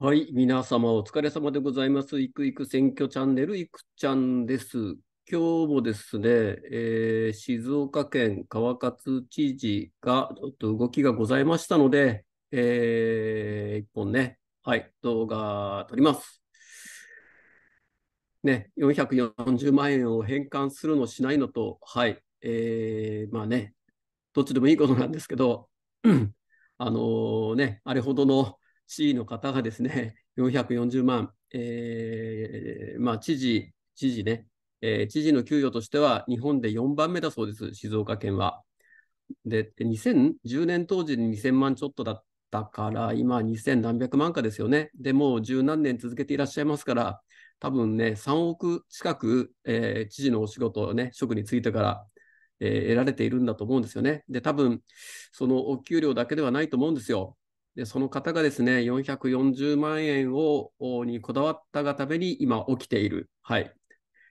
はい、皆様お疲れ様でございます。いくいく選挙チャンネル、いくちゃんです。今日もですね、えー、静岡県川勝知事が、ちょっと動きがございましたので、えー、一本ね、はい、動画撮ります。ね、440万円を返還するのしないのと、はい、えー、まあね、どっちでもいいことなんですけど、あのー、ね、あれほどの位の方がですね、440万、えーまあ、知事、知事ね、えー、知事の給与としては日本で4番目だそうです、静岡県は。で、2010年当時に2000万ちょっとだったから、今2000何百万かですよね。でもう十何年続けていらっしゃいますから、多分ね、3億近く、えー、知事のお仕事ね、職に就いてから、えー、得られているんだと思うんですよね。で、多分、そのお給料だけではないと思うんですよ。でその方がですね、440万円をにこだわったがために今起きている、はい、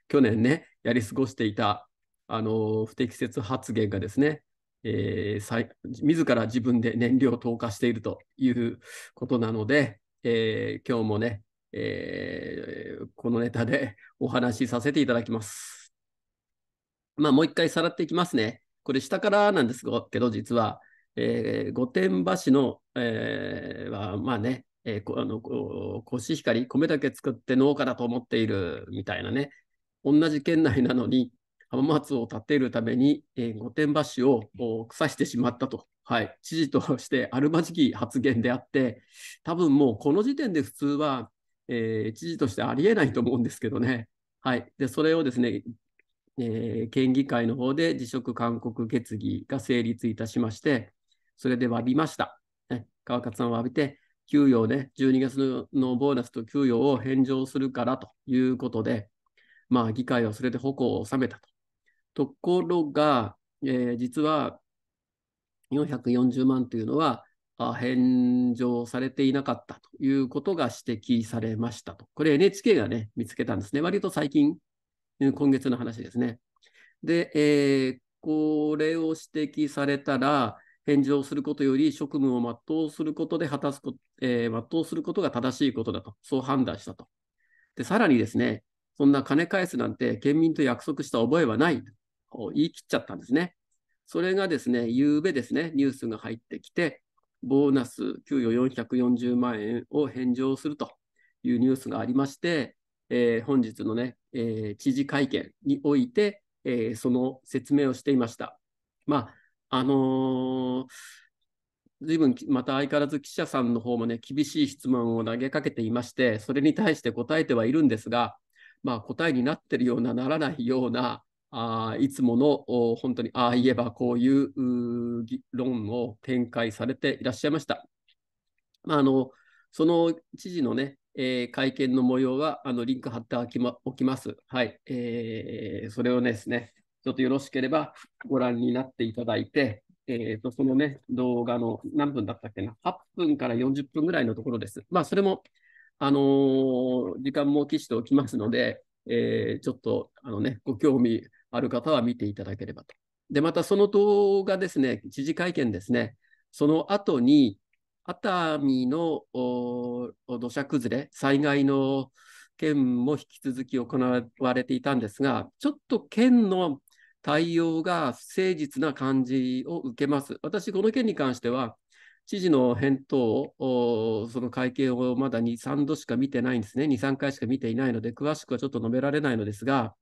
去年ね、やり過ごしていたあの不適切発言がですね、えー、自ら自分で燃料を投下しているということなので、えー、今日もね、えー、このネタでお話しさせていただきます。まあ、もう一回さらっていきますね。これ下からなんですけど、実は、えー、御殿場市の、えー、は、まあね、えー、あのコシヒカリ、米だけ作って農家だと思っているみたいなね、同じ県内なのに浜松を建てるために、えー、御殿場市を腐してしまったと、はい、知事としてあるまじき発言であって、多分もうこの時点で普通は、えー、知事としてありえないと思うんですけどね。はい、でそれをですね、えー、県議会の方で辞職勧告決議が成立いたしまして、それで詫びました。ね、川勝さんを詫びて、給与ね、12月のボーナスと給与を返上するからということで、まあ、議会をそれで矛を収めたと。ところが、えー、実は440万というのは返上されていなかったということが指摘されましたと。これ NHK がね、見つけたんですね。割と最近、今月の話ですね。で、えー、これを指摘されたら、返事をすることより職務を全うすることで果たすこえー、全うすることが正しいことだと、そう判断したと。で、さらにですね、そんな金返すなんて県民と約束した覚えはないと言い切っちゃったんですね。それがですね、うべですね、ニュースが入ってきて、ボーナス給与440万円を返上するというニュースがありまして、えー、本日のね、えー、知事会見において、えー、その説明をしていました。まあ、あのー、随分また相変わらず記者さんの方もね、厳しい質問を投げかけていまして、それに対して答えてはいるんですが、まあ、答えになってるような、ならないような、あいつものお本当にああ言えばこういう議論を展開されていらっしゃいました。まあ、あのその知事のね、えー、会見の模様はあのリンク貼っておき,、ま、おきます。はい、えー、それをですね、ちょっとよろしければご覧になっていただいて、えーと、そのね、動画の何分だったっけな、8分から40分ぐらいのところです。まあ、それも、あのー、時間も期しておきますので、えー、ちょっとあの、ね、ご興味ある方は見ていただければと。で、またその動画ですね、知事会見ですね、その後に、熱海の土砂崩れ、災害の件も引き続き行われていたんですが、ちょっと県の対応が不誠実な感じを受けます。私、この件に関しては、知事の返答を、その会見をまだ2、3度しか見てないんですね、2、3回しか見ていないので、詳しくはちょっと述べられないのですが、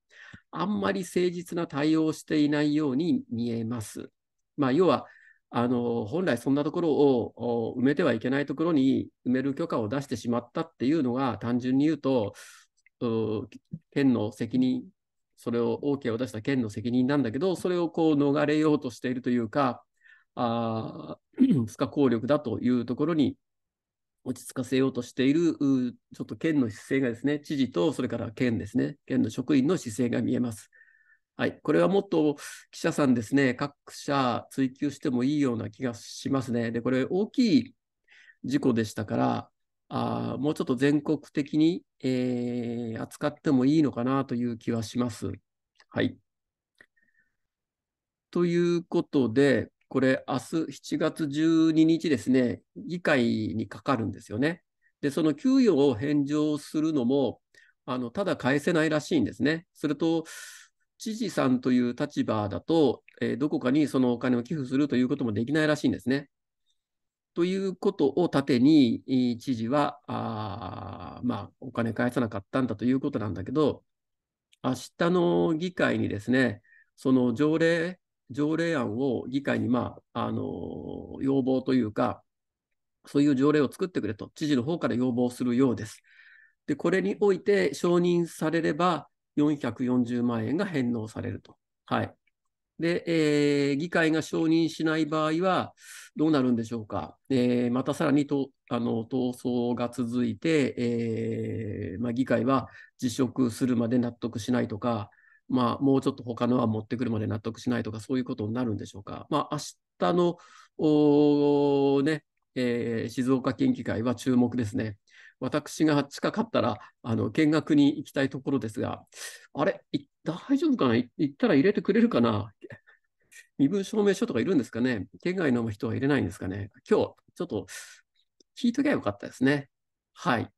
あんまり誠実な対応をしていないように見えます。まあ、要はあの、本来そんなところを埋めてはいけないところに埋める許可を出してしまったっていうのが、単純に言うと、県の責任それを OK を出した県の責任なんだけど、それをこう逃れようとしているというか、あ 不可抗力だというところに落ち着かせようとしている、ちょっと県の姿勢がですね、知事とそれから県ですね、県の職員の姿勢が見えます。はい、これはもっと記者さんですね、各社追及してもいいような気がしますね。で、これ大きい事故でしたから、あもうちょっと全国的に、えー、扱ってもいいのかなという気はします。はい。ということで、これ、明日7月12日ですね、議会にかかるんですよね。で、その給与を返上するのも、あのただ返せないらしいんですね。それと、知事さんという立場だと、えー、どこかにそのお金を寄付するということもできないらしいんですね。ということを盾に、知事は、あまあ、お金返さなかったんだということなんだけど、明日の議会にですね、その条例、条例案を議会に、まあ、あのー、要望というか、そういう条例を作ってくれと、知事の方から要望するようです。で、これにおいて承認されれば、440万円が返納されると。はい。で、えー、議会が承認しない場合はどうなるんでしょうか、えー、またさらにとあの闘争が続いて、えー、まあ、議会は辞職するまで納得しないとか、まあ、もうちょっと他のは持ってくるまで納得しないとか、そういうことになるんでしょうか。まあ、明日のお、ねえー、静岡県議会は注目ですね。私が近かったらあの見学に行きたいところですが、あれ、大丈夫かな行ったら入れてくれるかな身分証明書とかいるんですかね県外の人は入れないんですかね今日、ちょっと聞いときゃよかったですね。はい。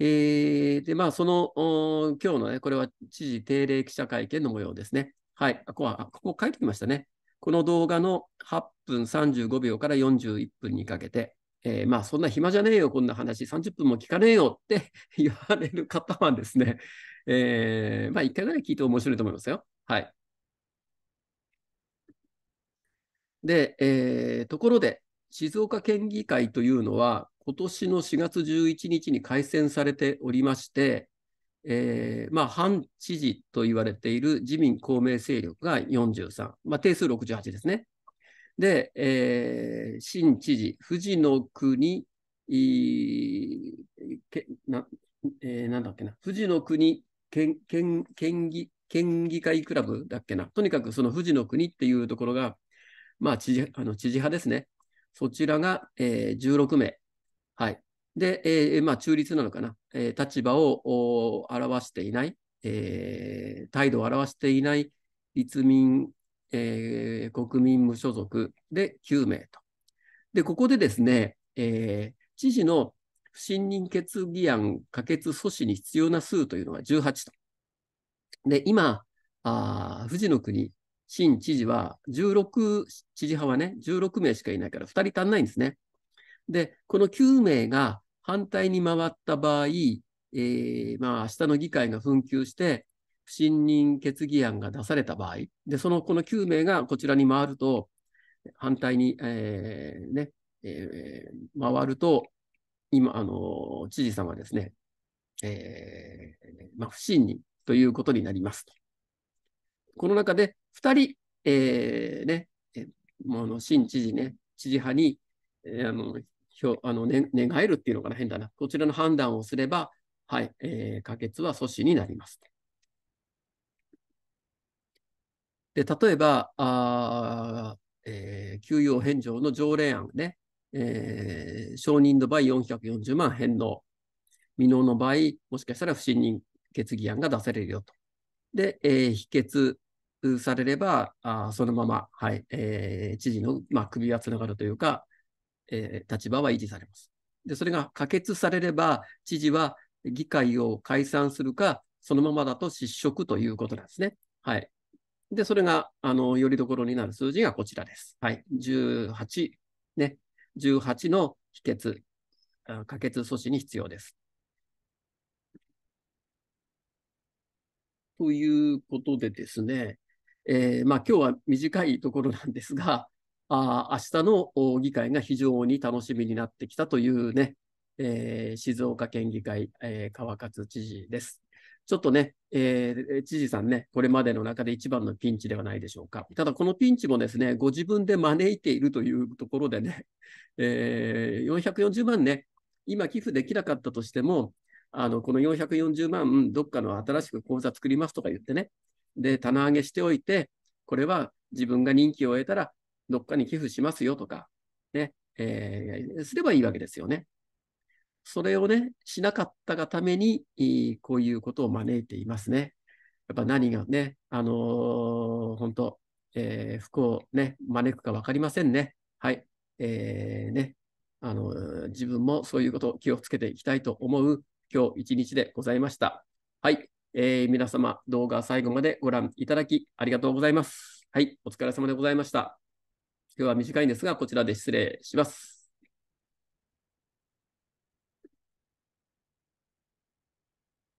えー、で、まあ、その、今日のね、これは知事定例記者会見の模様ですね。はい。ここは、ここ書いてきましたね。この動画の8分35秒から41分にかけて、えー、まあ、そんな暇じゃねえよ、こんな話、30分も聞かねえよって 言われる方はですね、えー、まあ、一回ぐらい聞いて面白いと思いますよ。はい。で、えー、ところで、静岡県議会というのは、今年の4月11日に改選されておりまして、えーまあ、反知事と言われている自民・公明勢力が43、まあ、定数68ですね。で、えー、新知事、富士の国、けなえー、なんだっけな、富士の国県県県議県議会クラブだっけな、とにかくその富士の国っていうところがまあ知事あの知事派ですね。そちらが、えー、16名。はい。で、えー、まあ中立なのかな。えー、立場を表していない、えー、態度を表していない立民、えー、国民無所属で9名と。で、ここでですね、えー、知事の不信任決議案可決阻止に必要な数というのが18と。で、今、あ富士の国新知事は16、知事派はね、16名しかいないから2人足んないんですね。で、この9名が反対に回った場合、えー、まあ、明日の議会が紛糾して、不信任決議案が出された場合、で、その、この9名がこちらに回ると、反対に、えー、ね、えー、回ると、今、あの、知事さんはですね、えー、まあ、不信任ということになりますこの中で2人、えー、ね、もう新知事ね、知事派に、えー、あのあの、ね、寝返るっていうのかな、変だな。こちらの判断をすれば、はい、えー、可決は阻止になります。で、例えば、あえー、給与返上の条例案ね、えー、承認の場合440万返納、未納の場合、もしかしたら不信任決議案が出されるよと。で、えー、否決されれば、あそのまま、はい、えー、知事の、まあ、首がつながるというか、えー、立場は維持されます。で、それが可決されれば、知事は議会を解散するか、そのままだと失職ということなんですね。はい。で、それが、あの、よりどころになる数字がこちらです。はい。18、ね。18の否決、可決阻止に必要です。ということでですね、えー、まあ、今日は短いところなんですが、あ明日の議会が非常に楽しみになってきたというね、えー、静岡県議会、えー、川勝知事です。ちょっとね、えー、知事さんね、これまでの中で一番のピンチではないでしょうか。ただ、このピンチもですね、ご自分で招いているというところでね、えー、440万ね、今寄付できなかったとしても、あのこの440万、どっかの新しく口座作りますとか言ってね、で、棚上げしておいて、これは自分が任期を終えたら、どっかに寄付しますよとか、ね、えー、すればいいわけですよね。それをね、しなかったがために、こういうことを招いていますね。やっぱ何がね、あのー、本当、えー、不幸をね、招くか分かりませんね。はい。えー、ね、あのー、自分もそういうことを気をつけていきたいと思う今日一日でございました。はい。えー、皆様、動画最後までご覧いただきありがとうございます。はい、お疲れ様でございました。今日は短いんですが、こちらで失礼します。